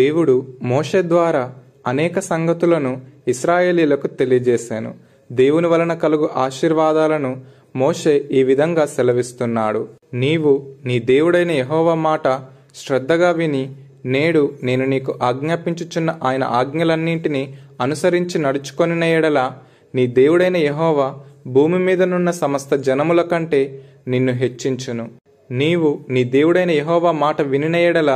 దేవుడు మోష ద్వారా అనేక సంగతులను ఇస్రాయేలీలకు తెలియజేశాను దేవుని వలన కలుగు ఆశీర్వాదాలను మోషే ఈ విధంగా సెలవిస్తున్నాడు నీవు నీ దేవుడైన యహోవ మాట శ్రద్ధగా విని నేడు నేను నీకు ఆజ్ఞాపించుచున్న ఆయన ఆజ్ఞలన్నింటినీ అనుసరించి నడుచుకొని ఎడల నీ దేవుడైన యహోవ భూమి మీదనున్న సమస్త జనముల కంటే నిన్ను హెచ్చించును నీవు నీ దేవుడైన యహోవ మాట వినిన ఎడల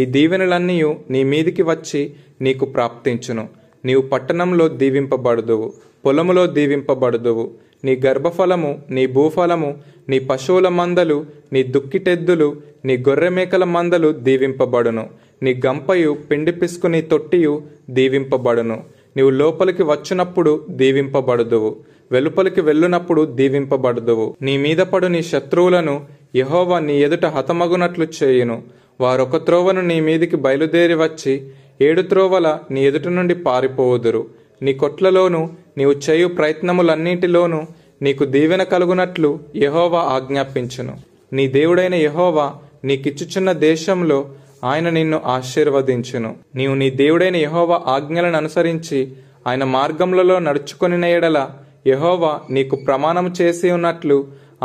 ఈ దీవెనలన్నీ నీ మీదికి వచ్చి నీకు ప్రాప్తించును నీవు పట్టణంలో దీవింపబడుదువు పొలములో దీవింపబడుదువు నీ గర్భఫలము నీ భూఫలము నీ పశువుల మందలు నీ దుక్కిటెద్దులు నీ గొర్రెమేకల మందలు దీవింపబడును నీ గంపయు పిండి పిసుకుని తొట్టియు దీవింపబడును నీవు లోపలికి వచ్చినప్పుడు దీవింపబడుదువు వెలుపలికి వెళ్ళునప్పుడు దీవింపబడుదువు నీ మీద పడు నీ శత్రువులను యహోవా నీ ఎదుట హతమగునట్లు చేయును వారొక త్రోవను నీ మీదికి బయలుదేరి వచ్చి ఏడు త్రోవల నీ ఎదుట నుండి పారిపోవుదురు నీ కొట్లలోనూ నీవు చేయు ప్రయత్నములన్నింటిలోనూ నీకు దీవెన కలుగునట్లు యహోవా ఆజ్ఞాపించును నీ దేవుడైన యహోవా నీకిచ్చుచున్న దేశంలో ఆయన నిన్ను ఆశీర్వదించును నీవు నీ దేవుడైన యహోవా ఆజ్ఞలను అనుసరించి ఆయన మార్గములలో నడుచుకొనిన ఎడల యహోవా నీకు ప్రమాణం చేసి ఉన్నట్లు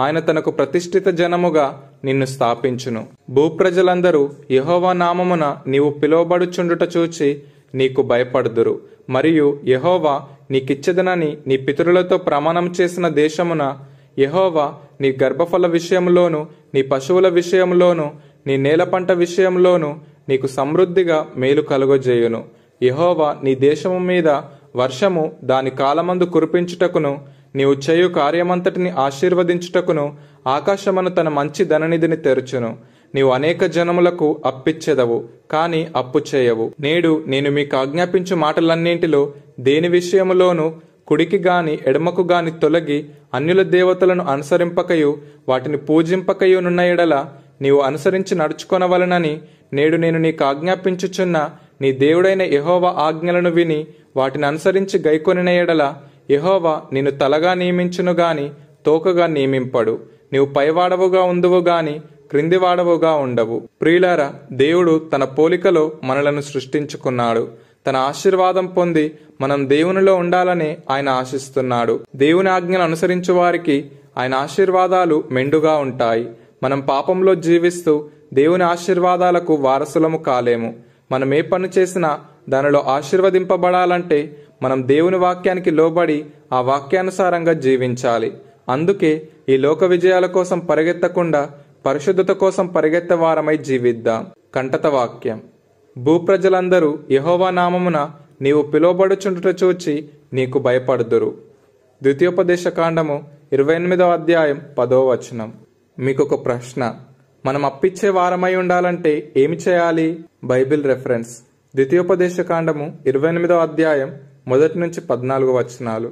ఆయన తనకు ప్రతిష్ఠిత జనముగా నిన్ను స్థాపించును భూప్రజలందరూ యహోవా నామమున నీవు పిలువబడుచుండుట చూచి నీకు భయపడుదురు మరియు యహోవా నీకిచ్చదనని నీ పితరులతో ప్రమాణం చేసిన దేశమున యహోవా నీ గర్భఫల విషయంలోను నీ పశువుల విషయంలోను నీ నేల పంట విషయంలోను నీకు సమృద్ధిగా మేలు కలుగజేయును యహోవా నీ దేశము మీద వర్షము దాని కాలమందు కురిపించుటకును నీవు చేయు కార్యమంతటిని ఆశీర్వదించుటకును ఆకాశమను తన మంచి ధననిధిని తెరుచును నీవు అనేక జనములకు అప్పిచ్చెదవు కాని అప్పు చేయవు నేడు నేను మీకు ఆజ్ఞాపించు మాటలన్నింటిలో దేని విషయములోనూ కుడికి గాని ఎడమకు గాని తొలగి అన్యుల దేవతలను అనుసరింపకయు వాటిని పూజింపకయునున్న ఎడల నీవు అనుసరించి నడుచుకొనవలనని నేడు నేను నీకు ఆజ్ఞాపించుచున్న నీ దేవుడైన యహోవ ఆజ్ఞలను విని వాటిని అనుసరించి గైకొనిన ఎడల యహోవా నిన్ను తలగా నియమించును గాని తోకగా నియమింపడు నీవు పైవాడవుగా ఉందువు గాని క్రిందివాడవుగా ఉండవు ప్రియులార దేవుడు తన పోలికలో మనలను సృష్టించుకున్నాడు తన ఆశీర్వాదం పొంది మనం దేవునిలో ఉండాలని ఆయన ఆశిస్తున్నాడు దేవుని ఆజ్ఞను అనుసరించు వారికి ఆయన ఆశీర్వాదాలు మెండుగా ఉంటాయి మనం పాపంలో జీవిస్తూ దేవుని ఆశీర్వాదాలకు వారసులము కాలేము మనం ఏ పని చేసినా దానిలో ఆశీర్వదింపబడాలంటే మనం దేవుని వాక్యానికి లోబడి ఆ వాక్యానుసారంగా జీవించాలి అందుకే ఈ లోక విజయాల కోసం పరిగెత్తకుండా పరిశుద్ధత కోసం పరిగెత్తవారమై జీవిద్దాం కంటత వాక్యం భూప్రజలందరూ యహోవా నామమున నీవు పిలువబడుచుండుట చూచి నీకు భయపడుదురు ద్వితీయోపదేశ కాండము ఇరవై ఎనిమిదవ అధ్యాయం పదో వచనం మీకు ఒక ప్రశ్న మనం అప్పిచ్చే వారమై ఉండాలంటే ఏమి చేయాలి బైబిల్ రెఫరెన్స్ ద్వితీయోపదేశ కాండము ఇరవై ఎనిమిదవ అధ్యాయం మొదటి నుంచి పద్నాలుగు వచనాలు